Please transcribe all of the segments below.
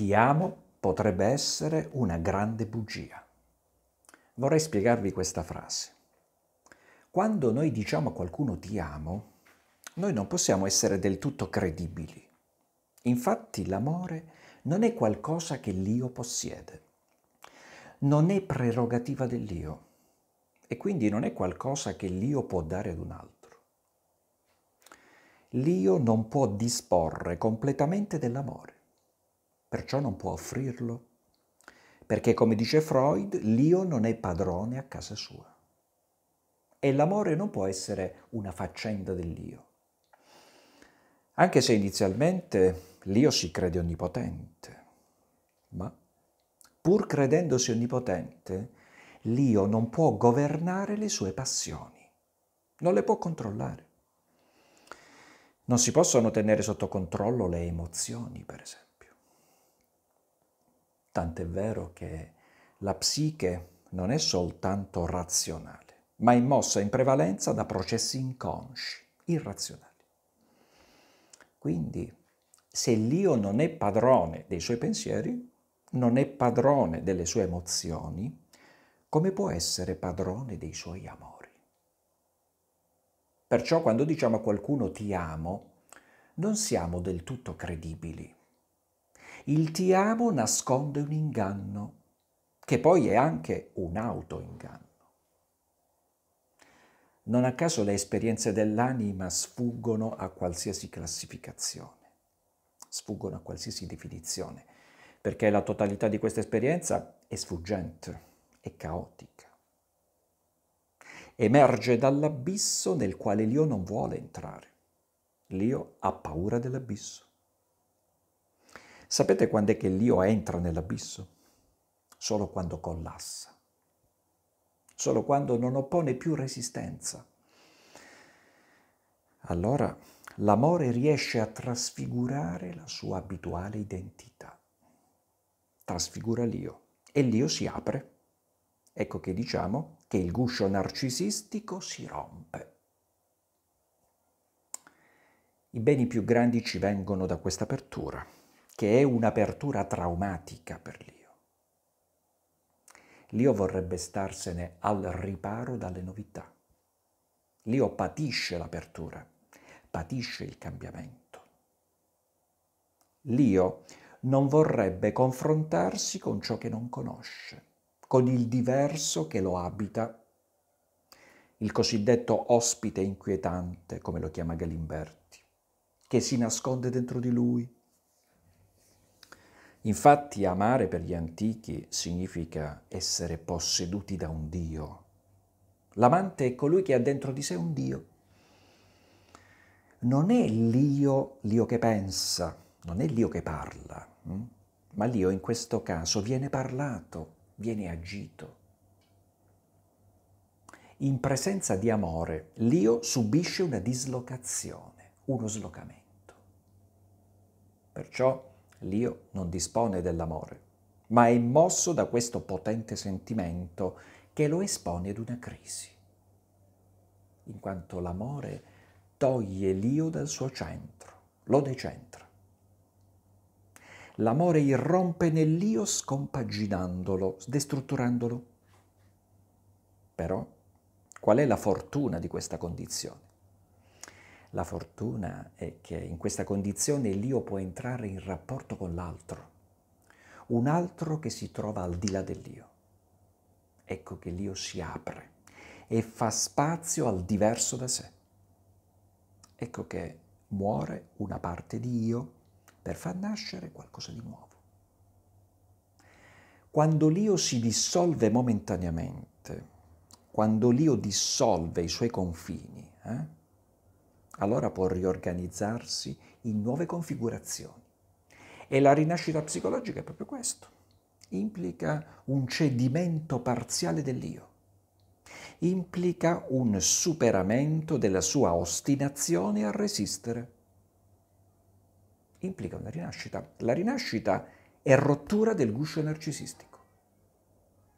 ti amo potrebbe essere una grande bugia. Vorrei spiegarvi questa frase. Quando noi diciamo a qualcuno ti amo, noi non possiamo essere del tutto credibili. Infatti l'amore non è qualcosa che l'io possiede, non è prerogativa dell'io e quindi non è qualcosa che l'io può dare ad un altro. L'io non può disporre completamente dell'amore perciò non può offrirlo, perché come dice Freud, l'io non è padrone a casa sua e l'amore non può essere una faccenda dell'io. Anche se inizialmente l'io si crede onnipotente, ma pur credendosi onnipotente, l'io non può governare le sue passioni, non le può controllare. Non si possono tenere sotto controllo le emozioni, per esempio. Tant'è vero che la psiche non è soltanto razionale, ma è mossa in prevalenza da processi inconsci, irrazionali. Quindi, se l'io non è padrone dei suoi pensieri, non è padrone delle sue emozioni, come può essere padrone dei suoi amori? Perciò quando diciamo a qualcuno ti amo, non siamo del tutto credibili, il ti amo nasconde un inganno, che poi è anche un autoinganno. Non a caso le esperienze dell'anima sfuggono a qualsiasi classificazione, sfuggono a qualsiasi definizione, perché la totalità di questa esperienza è sfuggente, è caotica. Emerge dall'abisso nel quale l'io non vuole entrare. L'io ha paura dell'abisso. Sapete quando è che l'io entra nell'abisso? Solo quando collassa, solo quando non oppone più resistenza. Allora l'amore riesce a trasfigurare la sua abituale identità, trasfigura l'io e l'io si apre. Ecco che diciamo che il guscio narcisistico si rompe. I beni più grandi ci vengono da questa apertura che è un'apertura traumatica per l'io. L'io vorrebbe starsene al riparo dalle novità. L'io patisce l'apertura, patisce il cambiamento. L'io non vorrebbe confrontarsi con ciò che non conosce, con il diverso che lo abita. Il cosiddetto ospite inquietante, come lo chiama Galimberti, che si nasconde dentro di lui, Infatti amare per gli antichi significa essere posseduti da un Dio. L'amante è colui che ha dentro di sé un Dio. Non è l'io, l'io che pensa, non è l'io che parla, mm? ma l'io in questo caso viene parlato, viene agito. In presenza di amore, l'io subisce una dislocazione, uno slocamento. Perciò l'io non dispone dell'amore, ma è mosso da questo potente sentimento che lo espone ad una crisi, in quanto l'amore toglie l'io dal suo centro, lo decentra. L'amore irrompe nell'io scompaginandolo, destrutturandolo. Però, qual è la fortuna di questa condizione? La fortuna è che in questa condizione l'io può entrare in rapporto con l'altro, un altro che si trova al di là dell'io. Ecco che l'io si apre e fa spazio al diverso da sé. Ecco che muore una parte di io per far nascere qualcosa di nuovo. Quando l'io si dissolve momentaneamente, quando l'io dissolve i suoi confini, eh, allora può riorganizzarsi in nuove configurazioni. E la rinascita psicologica è proprio questo. Implica un cedimento parziale dell'io. Implica un superamento della sua ostinazione a resistere. Implica una rinascita. La rinascita è rottura del guscio narcisistico.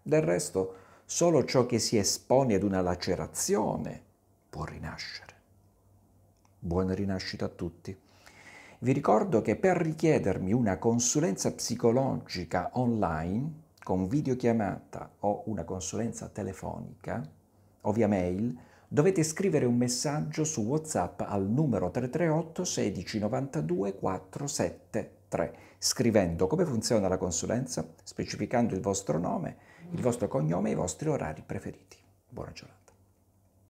Del resto, solo ciò che si espone ad una lacerazione può rinascere. Buona rinascita a tutti. Vi ricordo che per richiedermi una consulenza psicologica online, con videochiamata o una consulenza telefonica o via mail, dovete scrivere un messaggio su WhatsApp al numero 338 16 92 473, scrivendo come funziona la consulenza, specificando il vostro nome, il vostro cognome e i vostri orari preferiti. Buona giornata.